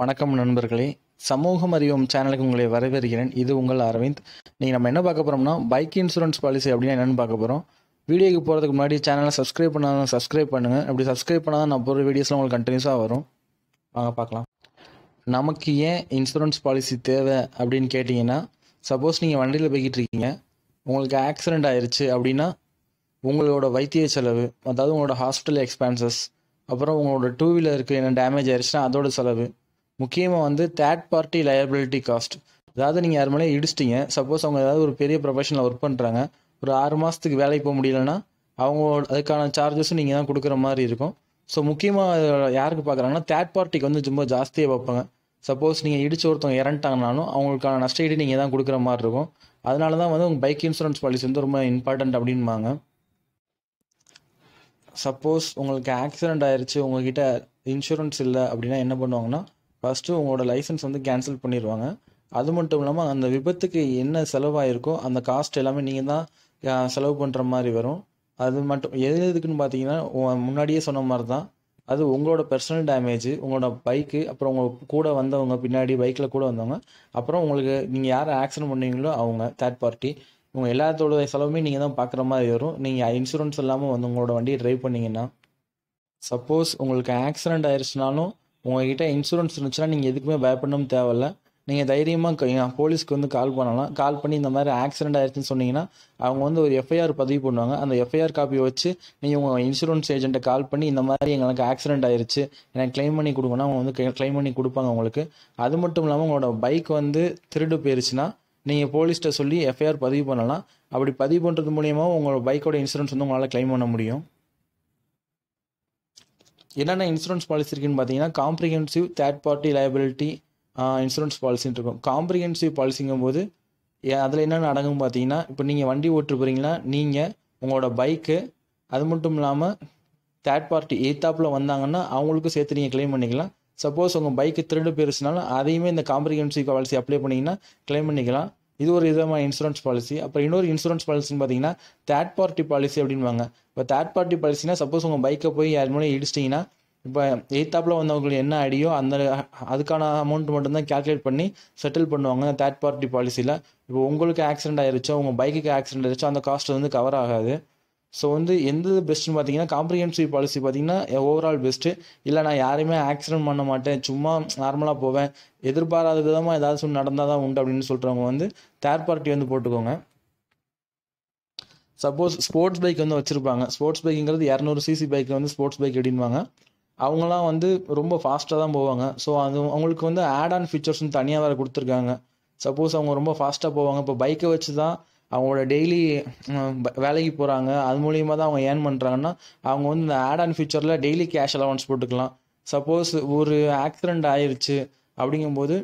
வணக்கம் நண்பர்களே சமூகம் அறிவும் சேனலுக்கு உங்களை வரவேற்கிறேன் இது உங்கள் அரவிந்த் நீங்கள் நம்ம என்ன பார்க்க போகிறோம்னா பைக் இன்சூரன்ஸ் பாலிசி அப்படின்னு என்னென்னு பார்க்க போகிறோம் வீடியோக்கு போகிறதுக்கு முன்னாடி சேனலை சப்ஸ்கிரைப் பண்ணாதான் சப்ஸ்கிரைப் பண்ணுங்கள் அப்படி சப்ஸ்கிரைப் பண்ணால் நான் போகிற வீடியோஸ்லாம் உங்களுக்கு கண்டினியூஸாக வரும் வாங்க பார்க்கலாம் நமக்கு ஏன் இன்சூரன்ஸ் பாலிசி தேவை அப்படின்னு கேட்டிங்கன்னா சப்போஸ் நீங்கள் வண்டியில் போய்கிட்டு இருக்கீங்க உங்களுக்கு ஆக்சிடெண்ட் ஆயிடுச்சு அப்படின்னா உங்களோட வைத்திய செலவு அதாவது உங்களோட ஹாஸ்பிட்டல் எக்ஸ்பென்சஸ் அப்புறம் உங்களோட டூ வீலருக்கு என்ன டேமேஜ் ஆயிடுச்சுன்னா அதோட செலவு முக்கியமாக வந்து தேர்ட் பார்ட்டி லயபிலிட்டி காஸ்ட் அதாவது நீங்கள் யார் மேலே இடிச்சிட்டிங்க சப்போஸ் அவங்க ஏதாவது ஒரு பெரிய ப்ரொஃபஷனில் ஒர்க் பண்ணுறாங்க ஒரு ஆறு மாதத்துக்கு வேலைக்கு போக முடியலன்னா அவங்க அதுக்கான சார்ஜஸும் நீங்கள் தான் கொடுக்குற மாதிரி இருக்கும் ஸோ முக்கியமாக யாருக்கு பார்க்குறாங்கன்னா தேர்ட் பார்ட்டிக்கு வந்து ரொம்ப ஜாஸ்தியாக பார்ப்பாங்க சப்போஸ் நீங்கள் இடிச்சு ஒருத்தவங்க இறந்துட்டாங்கனாலும் அவங்களுக்கான நஷ்ட ஈடு நீங்கள் தான் கொடுக்குற மாதிரி இருக்கும் அதனால தான் வந்து உங்கள் பைக் இன்சூரன்ஸ் பாலிசி வந்து ரொம்ப இம்பார்ட்டண்ட் அப்படின்பாங்க சப்போஸ் உங்களுக்கு ஆக்சிடென்ட் ஆயிடுச்சு உங்ககிட்ட இன்சூரன்ஸ் இல்லை அப்படின்னா என்ன பண்ணுவாங்கன்னா ஃபஸ்ட்டு உங்களோட லைசன்ஸ் வந்து கேன்சல் பண்ணிடுவாங்க அது மட்டும் இல்லாமல் அந்த விபத்துக்கு என்ன செலவாயிருக்கோ அந்த காஸ்ட் எல்லாமே நீங்கள் தான் செலவு பண்ணுற மாதிரி வரும் அது மட்டும் எது எதுக்குன்னு பார்த்தீங்கன்னா முன்னாடியே சொன்ன மாதிரி தான் அது உங்களோட பர்சனல் டேமேஜ் உங்களோட பைக்கு அப்புறம் உங்கள் கூட வந்தவங்க பின்னாடி பைக்கில் கூட வந்தவங்க அப்புறம் உங்களுக்கு நீங்கள் யார் ஆக்சிடென்ட் பண்ணீங்களோ அவங்க தேர்ட் பார்ட்டி உங்கள் எல்லாத்தோட செலவுமே நீங்கள் தான் பார்க்குற மாதிரி வரும் நீங்கள் இன்சூரன்ஸ் இல்லாமல் வந்து உங்களோட வண்டியை ட்ரைவ் பண்ணிங்கன்னா சப்போஸ் உங்களுக்கு ஆக்சிடெண்ட் ஆயிடுச்சுனாலும் உங்ககிட்ட இன்சூரன்ஸ் இருந்துச்சுன்னா நீங்கள் எதுக்குமே பயப்படணும் தேவையில்ல நீங்கள் தைரியமாக போலீஸ்க்கு வந்து கால் பண்ணலாம் கால் பண்ணி இந்த மாதிரி ஆக்சிடென்ட் ஆயிடுச்சுன்னு சொன்னீங்கன்னா அவங்க வந்து ஒரு எஃப்ஐஆர் பதிவு பண்ணுவாங்க அந்த எஃப்ஐஆர் காப்பியை வச்சு நீங்கள் உங்கள் இன்சூரன்ஸ் ஏஜென்ட்டை கால் பண்ணி இந்த மாதிரி எங்களுக்கு ஆக்சிடென்ட் ஆயிடுச்சு எனக்கு க்ளைம் பண்ணி கொடுங்கன்னா அவங்க வந்து க்ளைம் பண்ணி கொடுப்பாங்க உங்களுக்கு அது மட்டும் இல்லாமல் உங்களோட பைக் வந்து திருடு போயிருச்சுன்னா நீங்கள் போலீஸ்கிட்ட சொல்லி எஃப்ஐஆர் பதிவு பண்ணலாம் அப்படி பதிவு பண்ணுறது மூலியமாக உங்களோட பைக்கோட இன்சூரன்ஸ் வந்து உங்களால் க்ளைம் பண்ண முடியும் என்னென்ன இன்சூரன்ஸ் பாலிசி இருக்குன்னு பார்த்தீங்கன்னா comprehensive third party liability insurance பாலிசின்னு இருக்கும் காம்ப்ரிஹென்சிவ் பாலிசிங்கும் போது அதில் என்னென்ன அடங்கும் பார்த்தீங்கன்னா இப்போ நீங்கள் வண்டி ஓட்டு போகிறீங்கன்னா நீங்கள் உங்களோட பைக்கு அது மட்டும் இல்லாமல் தேர்ட் பார்ட்டி எய்த்தாப்பில் வந்தாங்கன்னா அவங்களுக்கும் சேர்த்து நீங்கள் கிளைம் பண்ணிக்கலாம் சப்போஸ் உங்கள் பைக்கு திருடு போயிருச்சுனாலும் அதையுமே இந்த காம்ப்ரிஹென்சிவ் பாலிசி அப்ளை பண்ணிங்கன்னா கிளைம் பண்ணிக்கலாம் இது ஒரு விதமாக இன்சூரன்ஸ் பாலிசி அப்புறம் இன்னொரு இன்சூரன்ஸ் பாலிசின்னு பார்த்தீங்கன்னா தேர்ட் பார்ட்டி பாலிசி அப்படின்வாங்க இப்போ தேர்ட் பார்ட்டி பாலிசினா சப்போஸ் உங்கள் பைக்கை போய் யார் மூலம் இடிச்சிட்டிங்கன்னா இப்போ எய்த்தாப்பில் வந்தவங்களுக்கு என்ன அடியோ அந்த அதுக்கான அமௌண்ட் மட்டும்தான் கேல்குலேட் பண்ணி செட்டில் பண்ணுவாங்க தேர்ட் பார்ட்டி பாலிசியில் இப்போ உங்களுக்கு ஆக்சிடென்ட் ஆயிருச்சோ உங்கள் பைக்குக்கு ஆக்சிடென்ட் ஆயிருச்சோ அந்த காஸ்ட் வந்து கவர் ஆகாது ஸோ வந்து எந்த பெஸ்ட்டுன்னு பார்த்தீங்கன்னா காம்ப்ரிஹென்சிவ் பாலிசி பார்த்தீங்கன்னா ஓவரால் பெஸ்ட்டு இல்லை நான் யாரையுமே ஆக்சிடென்ட் பண்ண மாட்டேன் சும்மா நார்மலாக போவேன் எதிர்பாராத விதமாக ஏதாவது சொல்லி நடந்தால் தான் உண்டு அப்படின்னு சொல்கிறவங்க வந்து தேர்ட் பார்ட்டி வந்து போட்டுக்கோங்க சப்போஸ் ஸ்போர்ட்ஸ் பைக் வந்து வச்சுருப்பாங்க ஸ்போர்ட்ஸ் பைக்குங்கிறது இரநூறு சிசி பைக்கில் வந்து ஸ்போர்ட்ஸ் பைக் அப்படின்வாங்க அவங்களாம் வந்து ரொம்ப ஃபாஸ்ட்டாக தான் போவாங்க ஸோ அது அவங்களுக்கு வந்து ஆட் ஆன் ஃபீச்சர்ஸ் தனியாக வேறு கொடுத்துருக்காங்க சப்போஸ் அவங்க ரொம்ப ஃபாஸ்ட்டாக போவாங்க இப்போ பைக்கை வச்சு தான் அவங்களோட டெய்லி வேலைக்கு போகிறாங்க அது மூலிமா தான் அவங்க ஏர்ன் பண்ணுறாங்கன்னா அவங்க வந்து இந்த ஆட் அண்ட் ஃபியூச்சரில் டெய்லி கேஷ் அலவன்ஸ் போட்டுக்கலாம் சப்போஸ் ஒரு ஆக்சிடெண்ட் ஆயிடுச்சு அப்படிங்கும்போது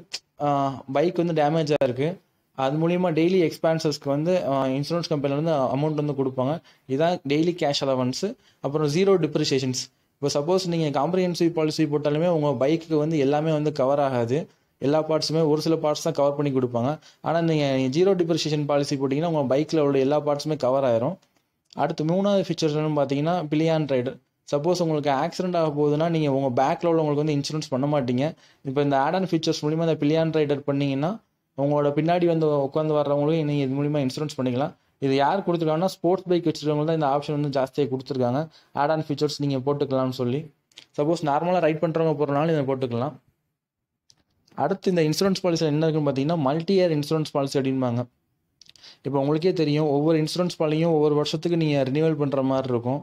பைக் வந்து டேமேஜாக இருக்குது அது மூலிமா டெய்லி எக்ஸ்பான்சஸ்க்கு வந்து இன்சூரன்ஸ் கம்பெனிலேருந்து அமௌண்ட் வந்து கொடுப்பாங்க இதான் டெய்லி கேஷ் அலவன்ஸு அப்புறம் ஜீரோ டிப்ரிசியேஷன்ஸ் இப்போ சப்போஸ் நீங்கள் காம்ப்ரிஹென்சிவ் பாலிசி போட்டாலுமே உங்கள் பைக்கு வந்து எல்லாமே வந்து கவர் ஆகாது எல்லா பார்ட்ஸுமே ஒரு சில பார்ட்ஸ் தான் கவர் பண்ணி கொடுப்பாங்க ஆனால் நீங்கள் ஜீரோ டிப்ரிஷியேஷன் பாலிசி போட்டிங்கன்னா உங்கள் பைக்கில் உள்ள எல்லா பார்ட்ஸுமே கவர் ஆயிரும் அடுத்து மூணாவது ஃபீச்சர்ஸ்னு பார்த்தீங்கன்னா பிலியான் ரைடர் சப்போஸ் உங்களுக்கு ஆக்சிடென்ட் ஆக போகுதுன்னா நீங்கள் உங்கள் பேக்கில் உள்ளவங்களுக்கு வந்து இன்சூரன்ஸ் பண்ண மாட்டீங்க இப்போ இந்த ஆட் ஆன் ஃபீச்சர்ஸ் மூலிமா இந்த பிலியான் ரைடர் பண்ணிங்கன்னா உங்களோட பின்னாடி வந்து உட்காந்து வர்றவங்களும் நீங்கள் இது மூலிமா இன்சூரன்ஸ் பண்ணிக்கலாம் இது யார் கொடுத்துருக்காங்கன்னா ஸ்போர்ட்ஸ் பைக் வச்சுருக்கவங்க தான் இந்த ஆப்ஷன் வந்து ஜாஸ்தியாக கொடுத்துருக்காங்க ஆட் ஆன் ஃபீச்சர்ஸ் நீங்கள் போட்டுக்கலாம்னு சொல்லி சப்போஸ் நார்மலாக ரைட் பண்ணுறவங்க போகிறனாலும் இதை போட்டுக்கலாம் அடுத்து இந்த இன்சூரன்ஸ் பாலிசி என்ன இருக்குன்னு பார்த்தீங்கன்னா மல்டி இயர் இன்சூரன்ஸ் பாலிசி அப்படின்பாங்க இப்போ உங்களுக்கே தெரியும் ஒவ்வொரு இன்சூரன்ஸ் பாலியும் ஒவ்வொரு வருஷத்துக்கு நீங்கள் ரினியூவல் பண்ணுற மாதிரி இருக்கும்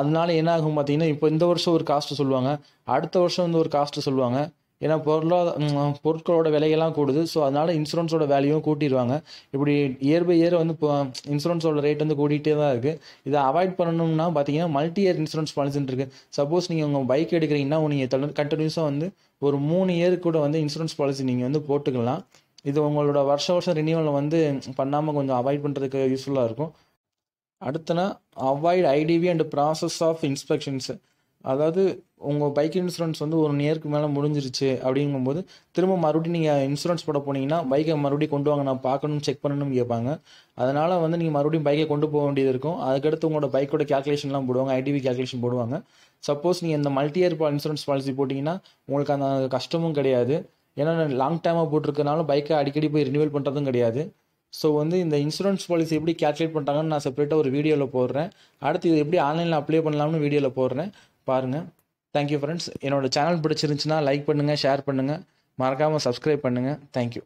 அதனால என்ன ஆகும் பார்த்தீங்கன்னா இப்போ இந்த வருஷம் ஒரு காஸ்ட்டு சொல்லுவாங்க அடுத்த வருஷம் வந்து ஒரு காஸ்ட்டு சொல்லுவாங்க ஏன்னா பொருளாதார பொருட்களோட விலையெல்லாம் கூடுது ஸோ அதனால் இன்சூரன்ஸோட வேல்யூவும் கூட்டிடுவாங்க இப்படி இயர் பை இயர் வந்து இப்போ இன்சூரன்ஸோட ரேட் வந்து கூட்டிகிட்டே தான் இருக்குது இதை அவாய்ட் பண்ணணும்னா பார்த்தீங்கன்னா மல்டி இயர் இன்சூரன்ஸ் பாலிசின்னு இருக்குது சப்போஸ் நீங்கள் உங்கள் பைக் எடுக்கிறீங்கன்னா நீங்கள் கண்டினியூஸாக வந்து ஒரு மூணு இயர் கூட வந்து இன்சூரன்ஸ் பாலிசி நீங்கள் வந்து போட்டுக்கலாம் இது உங்களோட வருஷ வருஷம் ரினியூவலில் வந்து பண்ணாமல் கொஞ்சம் அவாய்ட் பண்ணுறதுக்கு யூஸ்ஃபுல்லாக இருக்கும் அடுத்தனா avoid IDV and process of inspections அதாவது உங்கள் பைக் இன்சூரன்ஸ் வந்து ஒரு இயருக்கு மேலே முடிஞ்சிருச்சு அப்படிங்கும்போது திரும்ப மறுபடியும் நீங்கள் இன்சூரன்ஸ் போட போனீங்கன்னா பைக்கை மறுபடியும் கொண்டு வாங்க நான் பார்க்கணும் செக் பண்ணணும்னு கேட்பாங்க அதனால் வந்து நீங்கள் மறுபடியும் பைக்கை கொண்டு போக வேண்டியது இருக்கும் அதுக்கடுத்து உங்களோட பைக்கோட கேல்குலேஷன்லாம் போடுவாங்க ஐடிவி கேல்குலேஷன் போடுவாங்க சப்போஸ் நீங்கள் இந்த மல்டி இயர் இன்சூரன்ஸ் பாலிசி போட்டிங்கன்னா உங்களுக்கு அந்த கஷ்டமும் கிடையாது ஏன்னா லாங் டைமாக போட்டிருக்கனாலும் பைக்கை அடிக்கடி போய் ரினியூவல் பண்ணுறதும் கிடையாது ஸோ வந்து இந்த இன்சூரன்ஸ் பாலிசி எப்படி கேல்குலேட் பண்ணுறாங்கன்னு நான் செப்பரேட்டாக ஒரு வீடியோவில் போடுறேன் அடுத்து இது எப்படி ஆன்லைனில் அப்ளை பண்ணலாம்னு வீடியோவில் போடுறேன் பாருங்கள் தேங்க்யூ ஃப்ரெண்ட்ஸ் என்னோடய சேனல் பிடிச்சிருந்துச்சின்னா லைக் பண்ணுங்கள் ஷேர் பண்ணுங்கள் மறக்காமல் சப்ஸ்கிரைப் பண்ணுங்கள் தேங்க்யூ